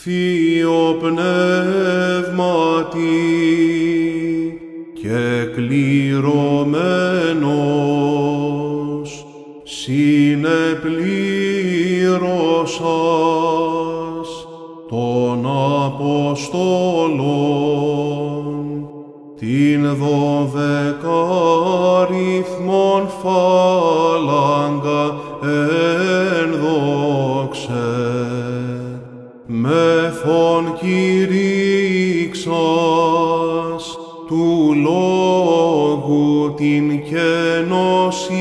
Θείο Πνεύματι και κληρωμένος συνεπλήρωσας των Αποστόλων την δωδεκά του λόγου την κένωσιν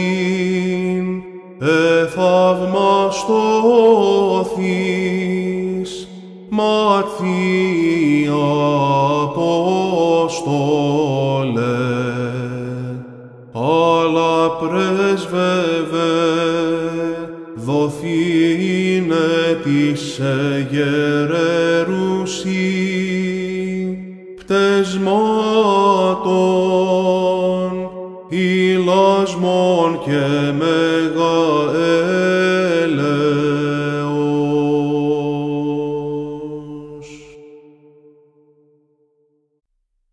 εθαυμαστώθης Ματθία Απόστολε αλλά πρεσβεύε δοθήνε της εγερερουσίας ηλασμόν και μεγα έλεος.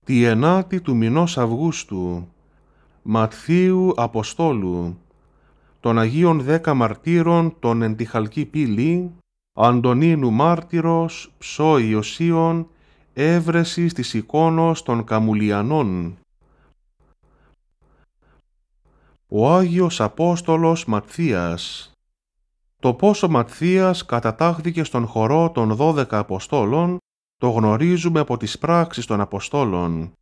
Τη ενάτη του μηνός Αυγούστου, Ματθίου Αποστόλου, των Αγίων Δέκα Μαρτύρων των Εντιχαλκή Πύλη, Αντωνίνου Μάρτυρος, Ψώ Ιωσίων, έβρεση της εικόνος των Καμουλιανών, ο Άγιος Απόστολος Ματθίας. Το πόσο Ματθίας κατατάχθηκε στον χορό των δώδεκα Αποστόλων το γνωρίζουμε από τις πράξεις των Αποστόλων.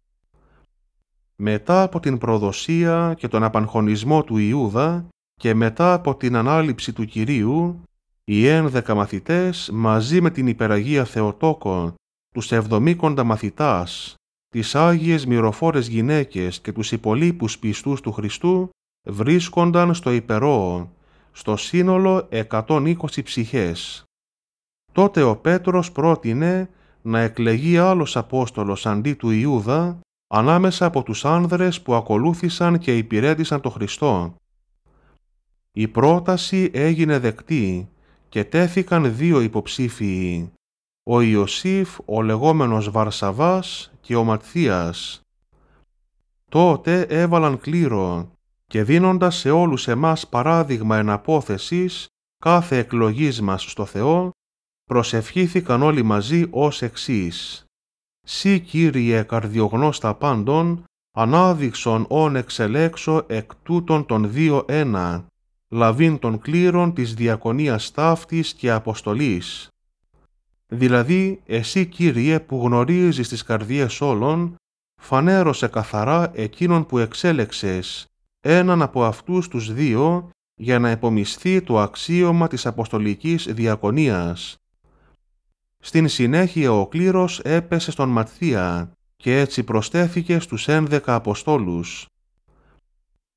Μετά από την προδοσία και τον απαγχωνισμό του Ιούδα και μετά από την ανάληψη του Κυρίου, οι ένδεκα μαθητές μαζί με την υπεραγία Θεοτόκο, τους εβδομήκοντα μαθητάς, τις Άγιες Μυροφόρες Γυναίκες και τους υπολείπους πιστούς του Χριστού βρίσκονταν στο υπερό στο σύνολο 120 ψυχές. Τότε ο Πέτρος πρότεινε να εκλεγεί άλλος Απόστολος αντί του Ιούδα, ανάμεσα από τους άνδρες που ακολούθησαν και υπηρέτησαν το Χριστό. Η πρόταση έγινε δεκτή και τέθηκαν δύο υποψήφιοι, ο Ιωσήφ, ο λεγόμενος Βαρσαβάς και ο Ματθίας. Τότε έβαλαν κλήρο και δίνοντας σε όλους εμάς παράδειγμα εναπόθεσης κάθε εκλογής μας στο Θεό, προσευχήθηκαν όλοι μαζί ως εξής. «Συ Κύριε καρδιογνώστα πάντων, ανάδειξον όν εξελέξω εκ τούτων των δύο ένα, λαβήν των κλήρων της διακονίας ταύτης και αποστολής». Δηλαδή, εσύ Κύριε που γνωρίζεις τις καρδιές όλων, φανέρωσε καθαρά εκείνον που εξέλεξες έναν από αυτούς τους δύο για να επομισθεί το αξίωμα της Αποστολικής Διακονίας. Στην συνέχεια ο κλήρος έπεσε στον Ματθία και έτσι προστέθηκε στους 11 Αποστόλους.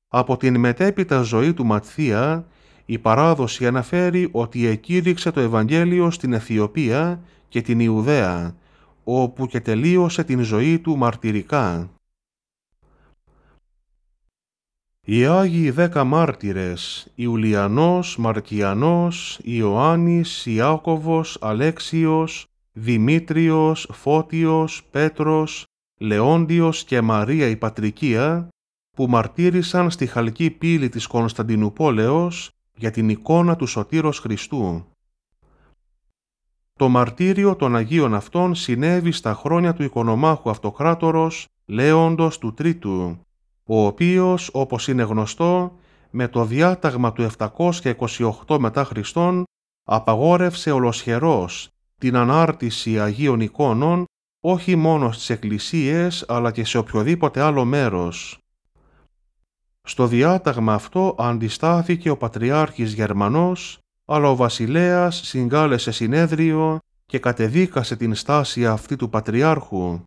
Από την μετέπειτα ζωή του Ματθία, η παράδοση αναφέρει ότι εκήρυξε το Ευαγγέλιο στην Αιθιοπία και την Ιουδαία, όπου και τελείωσε την ζωή του μαρτυρικά. Οι Άγιοι Δέκα Μάρτυρες, Ιουλιανός, Μαρκιανός, Ιωάννης, Ιάκωβος, Αλέξιος, Δημήτριος, Φώτιος, Πέτρος, Λεόντιος και Μαρία η Πατρικία, που μαρτύρησαν στη χαλκή πύλη της Κωνσταντινούπολεως για την εικόνα του Σωτήρος Χριστού. Το μαρτύριο των Αγίων αυτών συνέβη στα χρόνια του οικονομάχου αυτοκράτορος Λέοντος του Τρίτου, ο οποίος, όπως είναι γνωστό, με το διάταγμα του 728 μετά Χριστόν απαγόρευσε ολοσχερός την ανάρτηση Αγίων εικόνων όχι μόνο στις εκκλησίες αλλά και σε οποιοδήποτε άλλο μέρος. Στο διάταγμα αυτό αντιστάθηκε ο Πατριάρχης Γερμανός, αλλά ο βασιλέας συγκάλεσε συνέδριο και κατεδίκασε την στάση αυτή του Πατριάρχου.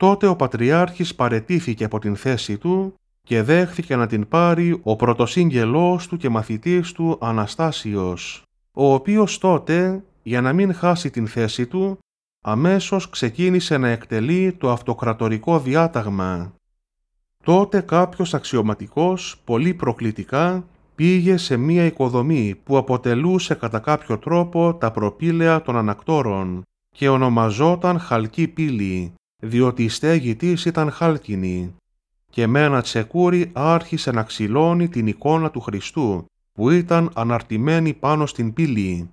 Τότε ο Πατριάρχης παρετήθηκε από την θέση του και δέχθηκε να την πάρει ο πρωτοσύγγελός του και μαθητής του Αναστάσιος, ο οποίος τότε, για να μην χάσει την θέση του, αμέσως ξεκίνησε να εκτελεί το αυτοκρατορικό διάταγμα. Τότε κάποιος αξιωματικός, πολύ προκλητικά, πήγε σε μία οικοδομή που αποτελούσε κατά κάποιο τρόπο τα προπήλαια των ανακτόρων και ονομαζόταν χαλκή πύλη διότι η στέγη τη ήταν χάλκινη και με ένα τσεκούρι άρχισε να ξυλώνει την εικόνα του Χριστού που ήταν αναρτημένη πάνω στην πύλη.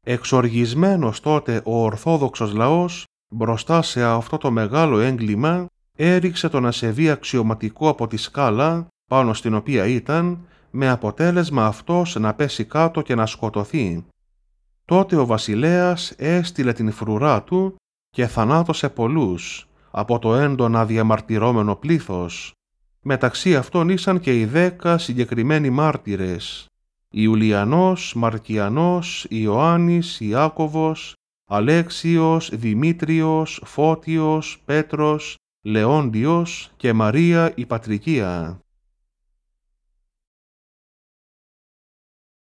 Εξοργισμένος τότε ο Ορθόδοξος λαός μπροστά σε αυτό το μεγάλο έγκλημα έριξε τον ασεβή αξιωματικό από τη σκάλα πάνω στην οποία ήταν με αποτέλεσμα αυτός να πέσει κάτω και να σκοτωθεί. Τότε ο βασιλέας έστειλε την φρουρά του και θανάτωσε πολλούς από το έντονα διαμαρτυρόμενο πλήθος. Μεταξύ αυτών ήσαν και οι δέκα συγκεκριμένοι μάρτυρες, Ιουλιανός, Μαρκιανός, Ιωάννης, Ιάκωβος, Αλέξιος, Δημήτριος, Φώτιος, Πέτρος, Λεόντιος και Μαρία η Πατρικία.